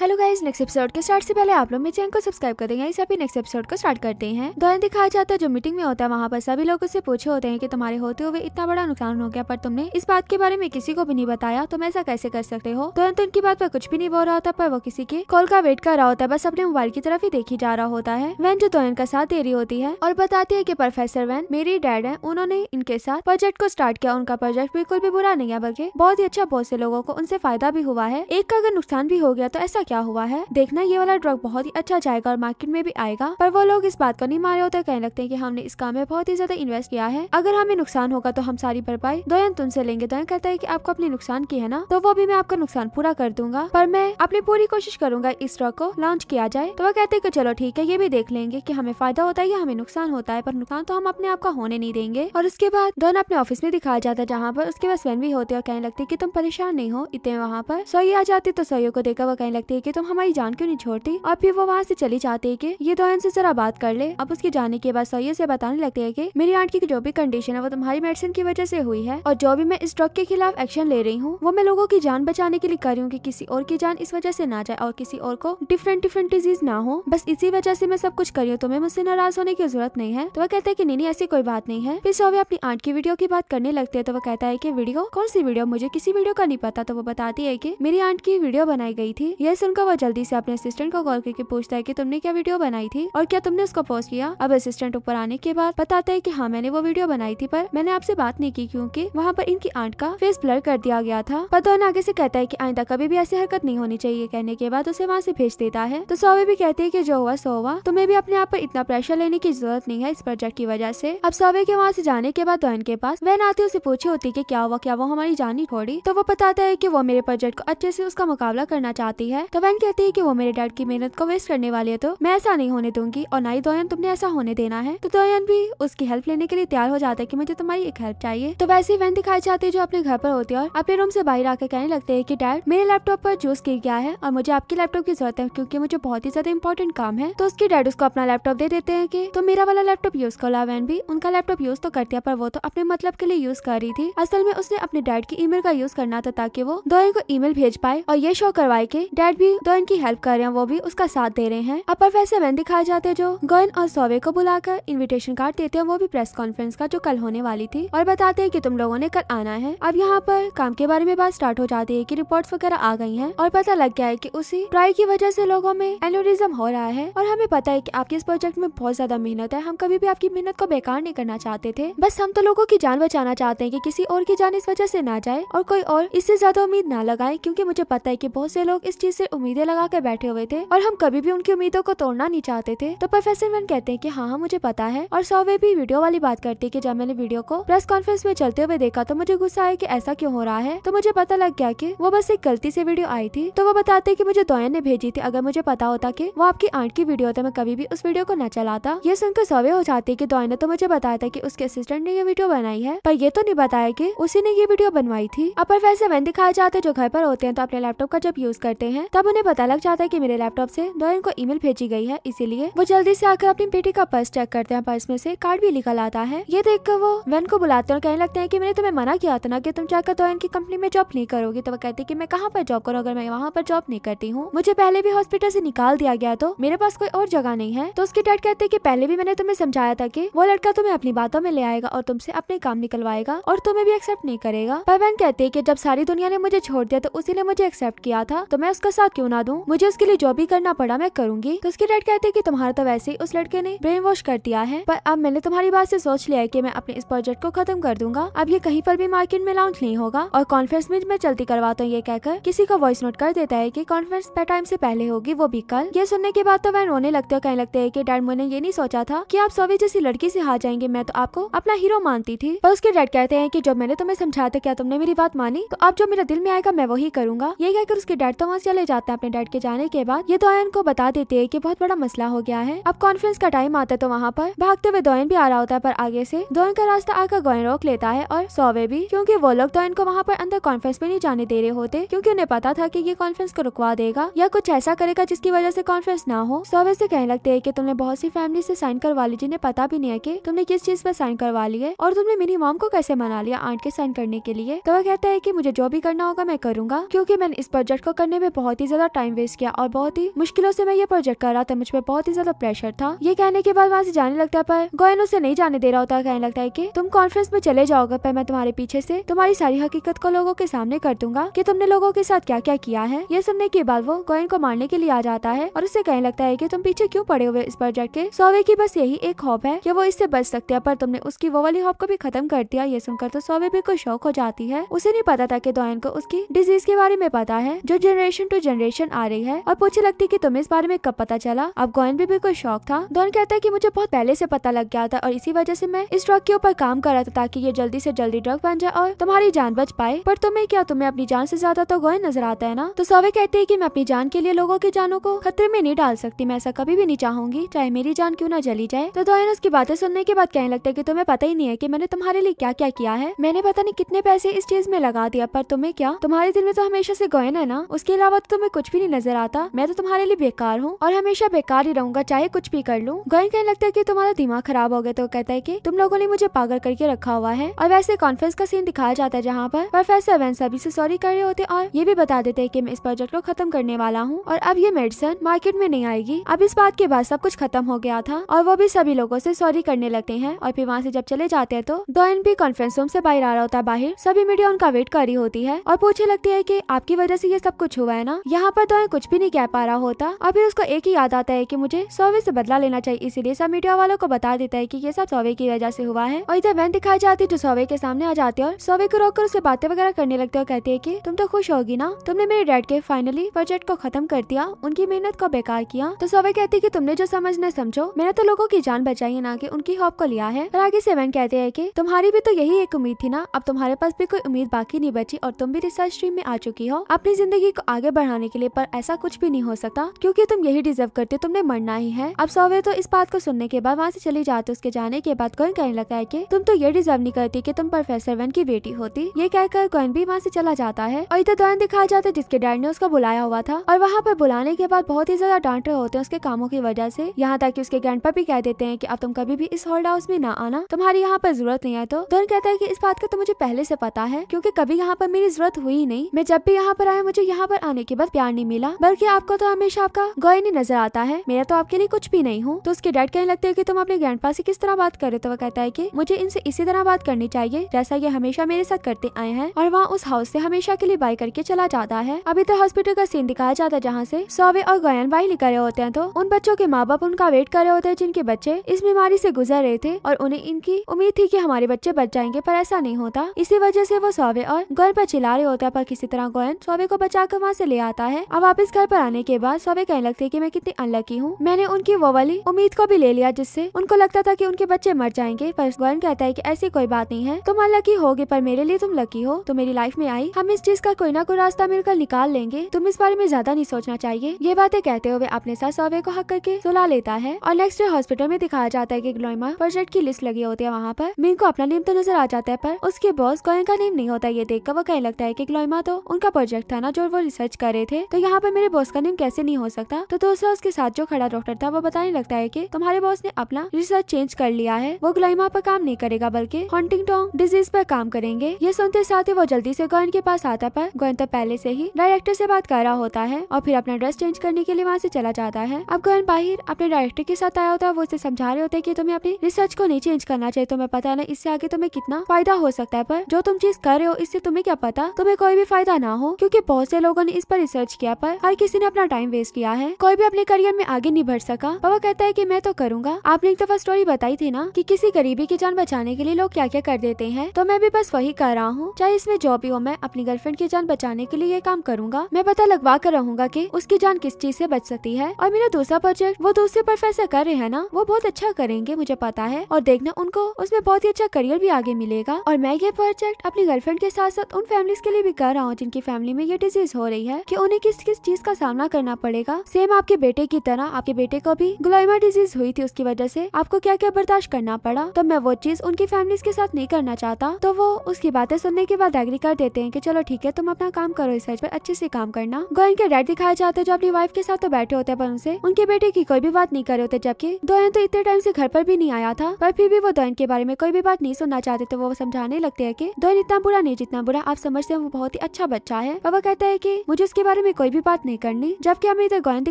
hello guys next episode के start से पहले आप लोग मेरे चैनल को सब्सक्राइब कर देंगे अभी नेक्स्ट एपिसोड को स्टार्ट करते हैं दौरान दिखाया जाता है जो मीटिंग में होता है वहाँ पर सभी लोगों से पूछे होते हैं कि तुम्हारे होते हुए इतना बड़ा नुकसान हो गया पर तुमने इस बात के बारे में किसी को भी नहीं बताया तुम ऐसा कैसे कर सकते हो तो उनकी बात पर कुछ भी नहीं बोल रहा होता पर वो किसी के कॉल का वेट कर रहा होता है बस अपने मोबाइल की तरफ ही देखी जा रहा होता है वैन जो तोयन का साथ दे रही होती है और बताती है की प्रोफेसर वैन मेरी डैड है उन्होंने इनके साथ प्रोजेक्ट को स्टार्ट किया उनका प्रोजेक्ट बिल्कुल भी बुरा नहीं है बल्कि बहुत ही अच्छा बहुत से लोगों को उनसे फायदा भी हुआ है एक का अगर नुकसान भी हो गया तो ऐसा क्या हुआ है देखना ये वाला ड्रग बहुत ही अच्छा जाएगा और मार्केट में भी आएगा पर वो लोग इस बात को नहीं मारे होते कहने लगते हैं कि हमने इस काम में बहुत ही ज्यादा इन्वेस्ट किया है अगर हमें नुकसान होगा तो हम सारी भरपाई दोयन तुमसे लेंगे दोयन कहता है की आपको अपने नुकसान की है ना तो वो भी मैं आपका नुकसान पूरा कर दूंगा पर मैं अपनी पूरी कोशिश करूंगा इस ड्रग को लॉन्च किया जाए तो वो कहते हैं की चलो ठीक है ये भी देख लेंगे की हमें फायदा होता है या हमें नुकसान होता है पर नुकसान तो हम अपने आप का होने नहीं देंगे और उसके बाद दोनों अपने ऑफिस में दिखाया जाता है जहाँ पर उसके बाद स्वयं भी होते और कहने लगते की तुम परेशान नहीं हो इतने वहाँ पर सोई आ जाती तो सोयो को देखा वो कहने लगती जाते कि तुम हमारी जान क्यों नहीं छोड़ती और फिर वो वहाँ से चली जाती है कि ये दो तो से जरा बात कर ले अब उसके जाने के बाद सैयद से बताने लगते है की मेरी आंट की जो भी कंडीशन है वो तुम्हारी मेडिसिन की वजह से हुई है और जो भी मैं इस ड्रग के खिलाफ एक्शन ले रही हूँ वो मैं लोगों की जान बचाने के लिए कर रही हूँ की किसी और की जान इस वजह से ना जाए और किसी और को डिफरेंट डिफरेंट डिजीज ना हो बस इसी वजह से मैं सब कुछ करी हूँ तुम्हें मुझसे नाराज होने की जरूरत नहीं है तो वह कहते हैं की नीनी ऐसी कोई बात नहीं है फिर सोवे अपनी आंट की वीडियो की बात करने लगते है तो वो कहता है की वीडियो कौन सी वीडियो मुझे किसी वीडियो का नहीं पता तो वो बताती है की मेरी आंट की वीडियो बनाई गई थी यह सुनकर वह जल्दी से अपने असिस्टेंट को कॉल करके पूछता है की तुमने क्या वीडियो बनाई थी और क्या तुमने उसको पोस्ट किया अब असिस्टेंट ऊपर आने के बाद बताता है कि हाँ मैंने वो वीडियो बनाई थी पर मैंने आपसे बात नहीं की क्यूँकी वहाँ पर इनकी आंट का फेस ब्लर कर दिया गया था पतौन आगे से कहता है की आइंदा कभी भी ऐसी हरकत नहीं होनी चाहिए कहने के बाद उसे वहाँ से भेज देता है तो सोवे भी कहते हैं की जो हुआ सो हुआ तुम्हें भी अपने आप पर इतना प्रेशर लेने की जरूरत नहीं है इस प्रोजेक्ट की वजह से अब सोवे के वहाँ से जाने के बाद दोन के पास वह नाते उसे पूछी होती की क्या हुआ क्या वो हमारी जानी छोड़ी तो वो बताता है की वो मेरे प्रोजेक्ट को अच्छे से उसका मुकाबला करना चाहती है तवन कहती है कि वो मेरे डैड की मेहनत को वेस्ट करने वाली है तो मैं ऐसा नहीं होने दूंगी और ना ही दोयन तुमने ऐसा होने देना है तो दोयन भी उसकी हेल्प लेने के लिए तैयार हो जाता है की मुझे तुम्हारी एक हेल्प चाहिए तो वैसे ही वैन दिखाई जाती है जो अपने घर पर होती है और अपने रूम से बाहर आकर कहने लगते है की डैड मेरे लैपटॉप पर जूस गिर गया है और मुझे आपके लैपटॉप की जरूरत है क्यूँकी मुझे बहुत ही ज्यादा इंपॉर्टेंट काम है तो उसके डैड उसको अपना लैपटॉप दे देते हैं की तो मेरा वाला लैपटॉप यूज कर वैन भी उनका लैपटॉप यूज तो करती है पर वो तो अपने मतलब के लिए यूज कर रही थी असल में उसने अपने डैड की ईमेल का यूज करना था ताकि वो दोयन को ईमेल भेज पाए और ये शो करवाए कि डैड भी भी दो तो इनकी हेल्प कर रहे हैं वो भी उसका साथ दे रहे हैं अब प्रोफेसर वेन दिखाए जाते जो गोयन और सोवे को बुलाकर इन्विटेशन कार्ड देते हैं वो भी प्रेस कॉन्फ्रेंस का जो कल होने वाली थी और बताते हैं कि तुम लोगों ने कल आना है अब यहाँ पर काम के बारे में बात स्टार्ट हो जाती है की रिपोर्ट वगैरह आ गई है और पता लग गया है की उसी ट्राई की वजह से लोगों में एनोरिज्म हो रहा है और हमें पता है की आपके इस प्रोजेक्ट में बहुत ज्यादा मेहनत है हम कभी भी आपकी मेहनत को बेकार नहीं करना चाहते थे बस हम तो लोगों की जान बचाना चाहते हैं कि किसी और की जान इस वजह से ना जाए और कोई और इससे ज्यादा उम्मीद ना लगाए क्योंकि मुझे पता है कि बहुत से लोग इस चीज से से उम्मीदें लगा के बैठे हुए थे और हम कभी भी उनकी उम्मीदों को तोड़ना नहीं चाहते थे तो प्रोफेसर मैन कहते हैं की हाँ हाँ मुझे पता है और सौवे भी वीडियो वाली बात करती की जब मैंने वीडियो को प्रेस कॉन्फ्रेंस में चलते हुए देखा तो मुझे गुस्सा आया की ऐसा क्यों हो रहा है तो मुझे पता लग गया की वो बस एक गलती से वीडियो आई थी तो वो बताते की मुझे दोयन ने भेजी थी अगर मुझे पता होता की वो आपकी आंट की वीडियो तो मैं कभी भी उस वीडियो को न चलाता ये सुनकर सौवे हो जाती है की दोयन ने तो मुझे बताया था की उसके असिस्टेंट ने ये वीडियो बनाई है पर ये तो नहीं बताया की उसी ने ये वीडियो बनवाई थी अब प्रोफेसर वैन दिखाए जाते जो घर पर होते हैं तो अपने लैपटॉप का जब यूज करते हैं तब उन्हें पता लग जाता है कि मेरे लैपटॉप से डॉयन को ईमेल भेजी गई है इसीलिए वो जल्दी से आकर अपनी बेटी का पर्स चेक करते हैं पर्स में से कार्ड भी निकल आता है ये देख वो वैन को बुलाते हैं और कहने लगते हैं की मैंने तुम्हें मना किया था ना कि तुम जाकर डॉयन की कंपनी में जॉब नहीं करोगी तो वो कहते है मैं कहाँ पर जॉब करूँ अगर मैं वहाँ पर जॉब नहीं करती हूँ मुझे पहले भी हॉस्पिटल से निकाल दिया गया तो मेरे पास कोई और जगह नहीं है तो उसके डैड कहते हैं की पहले भी मैंने तुम्हें समझाया था की वो लड़का तुम्हें अपनी बातों में ले आएगा और तुमसे अपने काम निकलवाएगा और तुम्हें भी एक्सेप्ट नहीं करेगा पर वैन कहते हैं कि जब सारी दुनिया ने मुझे छोड़ दिया तो उसी ने मुझे एक्सेप्ट किया था तो मैं उसका साथ क्यों ना दूं मुझे उसके लिए जो भी करना पड़ा मैं करूंगी तो उसके डैड कहते कि तुम्हारा तो वैसे ही उस लड़के ने ब्रेन वॉश कर दिया है पर अब मैंने तुम्हारी बात से सोच लिया है कि मैं अपने इस प्रोजेक्ट को खत्म कर दूंगा अब ये कहीं पर भी मार्केट में लॉन्च नहीं होगा और कॉन्फ्रेंस में मैं चलती करवाता हूँ ये कहकर किसी को वॉइस नोट कर देता है की कॉन्फ्रेंस पे टाइम ऐसी पहले होगी वो भी कल ये सुनने के बाद तो वह रोने लगते हो कहने लगते है की डैड मैंने ये नहीं सोचा था की आप सोवे जैसी लड़की ऐसी हार जाएंगे मैं तो आपको अपना हीरो मानती थी पर उसके डैड कहते हैं की जब मैंने तुम्हें समझाया था क्या तुमने मेरी बात मानी तो अब जो मेरा दिल में आएगा मैं वही करूंगा ये कहकर उसके डैड तो वहाँ से चले जाते जाते हैं अपने डैड के जाने के बाद ये दोयन को बता देते है की बहुत बड़ा मसला हो गया है अब कॉन्फ्रेंस का टाइम आता है तो वहाँ पर भागते हुए दोयन भी आ रहा होता है पर आगे से दोयन का रास्ता आकर गोयन रोक लेता है और सोवे भी क्योंकि वो लोग दोयन को वहाँ पर अंदर कॉन्फ्रेंस में नहीं जाने दे रहे होते क्योंकि उन्हें पता था कि ये कॉन्फ्रेंस को रुकवा देगा या कुछ ऐसा करेगा जिसकी वजह से कॉन्फ्रेंस ना हो सोवे से कहने लगते है की तुमने बहुत सी फैमिली से साइन करवा ली जिन्हें पता भी नहीं है की तुमने किस चीज पर साइन करवा ली है और तुमने मेरी मॉम को कैसे मना लिया आंट के साइन करने के लिए तो वह कहता है की मुझे जो भी करना होगा मैं करूंगा क्यूँकी मैंने इस प्रोजेक्ट को करने में बहुत ही ही ज्यादा टाइम वेस्ट किया और बहुत ही मुश्किलों से मैं ये प्रोजेक्ट कर रहा था मुझ पर बहुत ही ज्यादा प्रेशर था ये कहने के बाद वहाँ से जाने लगता है पर गोयन उसे नहीं जाने दे रहा होता कहने लगता है की तुम कॉन्फ्रेंस में चले जाओगे पर मैं तुम्हारे पीछे से तुम्हारी सारी हकीकत को लोगों के सामने कर दूंगा की तुमने लोगों के साथ क्या क्या किया है ये सुनने के बाद वो गोयन को मारने के लिए आ जाता है और उसे कहने लगता है की तुम पीछे क्यूँ पड़े हुए इस प्रोजेक्ट के सोवे की बस यही एक हॉप है की वो इससे बच सकते हैं पर तुमने उसकी वो वाली हॉप को भी खत्म कर दिया ये सुनकर तो सोवे भी कुछ शौक हो जाती है उसे नहीं पता था की गोयन को उसकी डिजीज के बारे में पता है जो जनरेशन टू जनरेशन जनरेशन आ रही है और पूछे लगती की तुम्हें इस बारे में कब पता चला अब गोयन भी, बिल्कुल शौक था दोन कहता है की मुझे बहुत पहले से पता लग गया था और इसी वजह से मैं इस ड्रग के ऊपर काम कर रहा था ताकि ये जल्दी से जल्दी ड्रग बन जाए और तुम्हारी जान बच पाए पर तुम्हें क्या तुम्हें अपनी जान से ज्यादा तो गोयन नजर आता है ना तो सौवे कहते हैं की मैं अपनी जान के लिए लोगों की जानों को खतरे में नहीं डाल सकती मैं ऐसा कभी भी नहीं चाहूंगी चाहे मेरी जान क्यों ना जली जाए तो दोयन उसकी बातें सुनने के बाद कहने लगता है की तुम्हें पता ही नहीं है की मैंने तुम्हारे लिए क्या क्या किया है मैंने पता नहीं कितने पैसे इस चीज में लगा दिया पर तुम्हें क्या तुम्हारे दिल में तो हमेशा से गोयन है ना उसके अलावा तो तुम्हें तुम्हें कुछ भी नहीं नजर आता मैं तो तुम्हारे लिए बेकार हूँ और हमेशा बेकार ही रहूंगा चाहे कुछ भी कर लूँ गोइन कहने लगता है की तुम्हारा दिमाग खराब हो गया तो कहता है की तुम लोगों ने मुझे पागल करके रखा हुआ है और वैसे कॉन्फ्रेंस का सीन दिखाया जाता है जहाँ पर प्रोफेसर वैन सभी से सॉरी कर रहे होते और ये भी बता देते है की मैं इस प्रोजेक्ट को खत्म करने वाला हूँ और अब ये मेडिसिन मार्केट में नहीं आएगी अब इस बात के बाद सब कुछ खत्म हो गया था और वो भी सभी लोगों से सॉरी करने लगते हैं और फिर वहाँ से जब चले जाते हैं तो डॉयन भी कॉन्फ्रेंस रूम से बाहर आ रहा होता है बाहर सभी मीडिया उनका वेट कर रही होती है और पूछे लगती है की आपकी वजह से ये सब कुछ हुआ है ना यहाँ पर तो कुछ भी नहीं कह पा रहा होता और फिर उसको एक ही याद आता है की मुझे सोवे से बदला लेना चाहिए इसीलिए सब मीडिया वालों को बता देता है की ये सब सोवे की वजह से हुआ है और इधर वैन दिखाई जाती जो सोवे के सामने आ जाती है और सोवे को रोककर उससे बातें वगैरह करने लगते और कहते हैं की तुम तो खुश होगी ना तुमने मेरे डैड के फाइनली प्रोजेक्ट को खत्म कर दिया उनकी मेहनत को बेकार किया तो सोवे कहती की तुमने जो समझना समझो मैंने तो लोगों की जान बचाई है ना की उनकी होप को लिया है और आगे वैन कहते हैं की तुम्हारी भी तो यही एक उम्मीद थी ना अब तुम्हारे पास भी कोई उम्मीद बाकी नहीं बची और तुम भी रिसर्च स्ट्रीम में आ चुकी हो अपनी जिंदगी को आगे बढ़ाने उठाने के लिए पर ऐसा कुछ भी नहीं हो सकता क्योंकि तुम यही डिजर्व करते तुमने मरना ही है अब सौवे तो इस बात को सुनने के बाद वहाँ से चली जाते उसके जाने के बाद कोइन कहने लगता है की तुम तो ये डिजर्व नहीं करती की तुम प्रोफेसर वन की बेटी होती ये कहकर कोइन भी वहाँ से चला जाता है और इधर दौरान दिखाया जाता है जिसके डैड ने उसको बुलाया हुआ था और वहाँ पर बुलाने के बाद बहुत ही ज्यादा डांट रहे होते हैं उसके कामों की वजह से यहाँ तक उसके ग्रैंड भी कह देते हैं की अब तुम कभी भी इस होल्ड हाउस में न आना तुम्हारी यहाँ पर जरूरत नहीं है तो दोन कहता है की इस बात का तो मुझे पहले से पता है क्योंकि कभी यहाँ पर मेरी जरूरत हुई नहीं मैं जब भी यहाँ पर आया मुझे यहाँ पर आने के बाद बहुत प्यार नहीं मिला बल्कि आपको तो हमेशा आपका नहीं नजर आता है मेरा तो आपके लिए कुछ भी नहीं हूँ तो उसके डैड कहने लगते है की तुम अपने ग्रैंड से किस तरह बात कर रहे तो वो कहता है की मुझे इनसे इसी तरह बात करनी चाहिए जैसा ये हमेशा मेरे साथ करते आए हैं और वहाँ उस हाउस ऐसी हमेशा के लिए बाई करके चला जाता है अभी तो हॉस्पिटल का सीन दिखाया जाता है जहाँ ऐसी सौवे और गोयन बाई निकल रहे होते हैं तो उन बच्चों के माँ बाप उनका वेट कर रहे होते हैं जिनके बच्चे इस बीमारी से गुजर रहे थे और उन्हें इनकी उम्मीद थी कि हमारे बच्चे बच जाएंगे पर ऐसा नहीं होता इसी वजह से वो सौवे और गोयन पर चिल्ला रहे होते हैं पर किसी तरह गोयन सौवे को बचा कर वहाँ ऐसी ले आता जाता है अब वापस घर पर आने के बाद सबे कहने लगते कि मैं कितनी अनलकी हूँ मैंने उनकी वो वाली उम्मीद को भी ले लिया जिससे उनको लगता था कि उनके बच्चे मर जाएंगे पर कहता है कि ऐसी कोई बात नहीं है तुम अनलकी होगी पर मेरे लिए तुम लकी हो तो मेरी लाइफ में आई हम इस चीज का कोई ना कोई रास्ता मिलकर निकाल लेंगे तुम इस बारे में ज्यादा नहीं सोचना चाहिए ये बातें कहते हुए अपने साथ सौवे को हक करके सुला लेता है और नेक्स्ट डे हॉस्पिटल में दिखाया जाता है की ग्लोइमा प्रोजेक्ट की लिस्ट लगी होती है वहाँ पर मीन को अपना नेम तो नजर आ जाता है पर उसके बॉस गोयन का नेम नहीं होता ये देख वो कहने लगता है की ग्लोइमा तो उनका प्रोजेक्ट था ना जो वो रिसर्च करे थे तो यहाँ पर मेरे बॉस का नेम कैसे नहीं हो सकता तो दूसरा उसके साथ जो खड़ा डॉक्टर था वो बताने लगता है की तुम्हारे बॉस ने अपना रिसर्च चेंज कर लिया है वो ग्लाइमा पर काम नहीं करेगा बल्कि हॉन्टिंग टोंग डिजीज पर काम करेंगे ये सुनते साथ ही वो जल्दी से गोयन के पास आता पर गोयन तो पहले से ही डायरेक्टर से बात कर रहा होता है और फिर अपना ड्रेस चेंज करने के लिए वहाँ से चला जाता है अब गोयन बाहर अपने डायरेक्टर के साथ आया होता है वो उसे समझा रहे होते हैं कि तुम्हें अपनी रिसर्च को नहीं चेंज करना चाहिए तुम्हें पता है ना इससे आगे तुम्हें कितना फायदा हो सकता है पर जो तुम चीज कर रहे हो इससे तुम्हें क्या पता तुम्हें कोई भी फायदा ना हो क्योंकि बहुत से लोगों ने इस पर रिसर्च रिसर्च किया पर हर किसी ने अपना टाइम वेस्ट किया है कोई भी अपने करियर में आगे नहीं बढ़ सका पवा कहता है की मैं तो करूंगा आपने एक दफा स्टोरी बताई थी ना की कि किसी गरीबी की जान बचाने के लिए लोग क्या क्या कर देते हैं तो मैं भी बस वही कर रहा हूँ चाहे इसमें जॉब भी हो मैं अपनी गर्लफ्रेंड की जान बचाने के लिए ये काम करूंगा मैं पता लगवा कर रहूंगा की उसकी जान किस चीज ऐसी बच सकती है और मेरा दूसरा प्रोजेक्ट वो दूसरे प्रोफेसर कर रहे हैं ना वो बहुत अच्छा करेंगे मुझे पता है और देखना उनको उसमें बहुत ही अच्छा करियर भी आगे मिलेगा और मैं ये प्रोजेक्ट अपनी गर्लफ्रेंड के साथ साथ उन फैमिली के लिए भी कर रहा हूँ जिनकी फैमिली में ये डिजीज हो रही है की उन्हें किस किस चीज का सामना करना पड़ेगा सेम आपके बेटे की तरह आपके बेटे को भी ग्लोइमा डिजीज हुई थी उसकी वजह से आपको क्या क्या बर्दाश्त करना पड़ा तो मैं वो चीज उनकी फैमिली के साथ नहीं करना चाहता तो वो उसकी बातें सुनने के बाद एग्री कर देते हैं की चलो ठीक है तुम अपना काम करो इस पर अच्छे से काम करना गोयन के डैड दिखाए जाते जो अपनी वाइफ के साथ तो बैठे होते हैं पर उनसे उनके बेटे की कोई भी बात नहीं करे होते जबकि दोयन तो इतने टाइम ऐसी घर पर भी नहीं आया था पर फिर भी वो दोयन के बारे में कोई भी बात नहीं सुनना चाहते तो वो समझाने लगते है की दोयन इतना बुरा नहीं जितना बुरा आप समझते हैं वो बहुत ही अच्छा बच्चा है और वो कहता है की मुझे उसके बारे बारे में कोई भी बात नहीं करनी जबकि हमें इधर गोयंती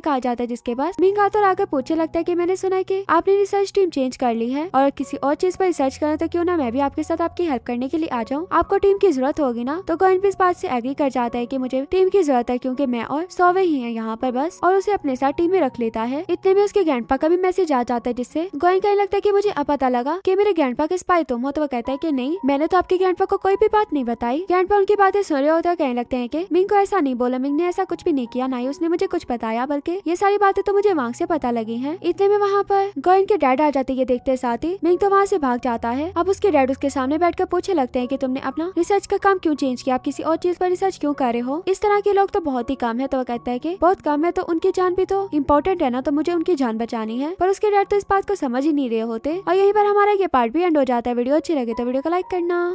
कहा जाता है जिसके बाद मिंगातोर आकर पूछने लगता है की मैंने सुना की आपने रिसर्च टीम चेंज कर ली है और किसी और चीज आरोप रिसर्च करना तो क्यों ना मैं भी आपके साथ आपकी हेल्प करने के लिए आ जाऊँ आपको टीम की जरूरत होगी ना तो गोयंती इस बात ऐसी एग्री कर जाता है की मुझे टीम की जरूरत है क्यूँकी मैं और सौवे ही है यहाँ पर बस और उसे अपने साथ टीम में रख लेता है इतने में उसके ग्रैंडपा का भी मैसेज आ जाता है जिससे गोयन कहने लगता है की मुझे अब पता लगा की मेरे पा के स्पाई तुम हो तो वो कहता है की नहीं मैंने तो आपके ग्रैंड को कोई भी बात नहीं बताई पा उनकी बातें सुन रहे होता कहने लगते हैं की मिंग को ऐसा नहीं बोला मिंग ने ऐसा कुछ भी नहीं किया ना ही उसने मुझे कुछ बताया बल्कि ये सारी बातें तो मुझे मांग से पता लगी है इतने में वहाँ पर गोइन के डैड आ जाते ये देखते साथ ही मिंग तो वहाँ से भाग जाता है अब उसके डैड उसके सामने कर पूछे लगते है की तुमने अपना रिसर्च का काम क्यूँ चेंज किया आप किसी और चीज पर रिसर्च क्यूँ कर रहे हो इस तरह के लोग तो बहुत ही कम है तो वो कहते हैं की बहुत कम है तो उनकी जान भी तो इम्पोर्टेंट है ना तो मुझे उनकी जान बचानी है पर उसके डैड तो इस बात को समझ ही नहीं रहे होते और यही पर हमारा ये पार्ट भी एंड हो जाता है वीडियो अच्छी लगे तो वीडियो को लाइक करना